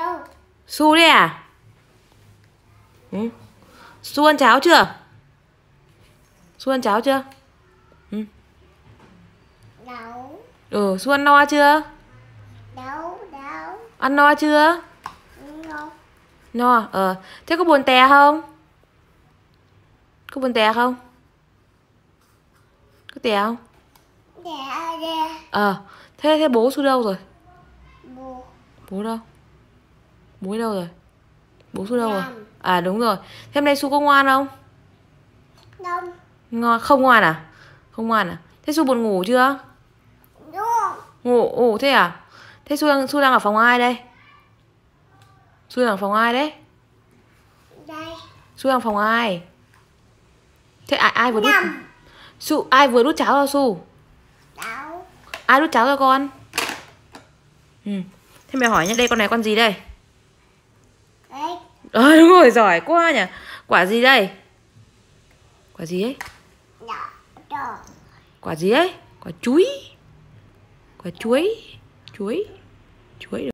No. Su đấy à? Ừ. Su ăn cháo chưa? Su ăn cháo chưa? Ừ. Đâu. Ừ, Su ăn no chưa? Đâu, đâu. Ăn no chưa? No. No, à? ờ. Thế có buồn tè không? Có buồn tè không? Có tè không? Tè, dạ, tè. Dạ. Ờ, thế, thế bố Su đâu rồi? Bố. Bố đâu? Bố đâu rồi? Bố Su đâu rồi? À đúng rồi Thế hôm nay Su có ngoan không? Không ngoan không ngoan à? Không ngoan à? Thế Su buồn ngủ chưa? Đúng Ngủ, ồ thế à? Thế Su đang, Su đang ở phòng ai đây? Su đang ở phòng ai đấy? Đây Su đang phòng ai? Thế ai, ai vừa đút? Su, ai vừa đút cháo cho Su? Cháo Ai đút cháo cho con? Ừ Thế mẹ hỏi nhé, đây con này con gì đây? ờ à, đúng rồi giỏi quá nhỉ quả gì đây quả gì ấy quả gì ấy quả chuối quả chuối chuối chuối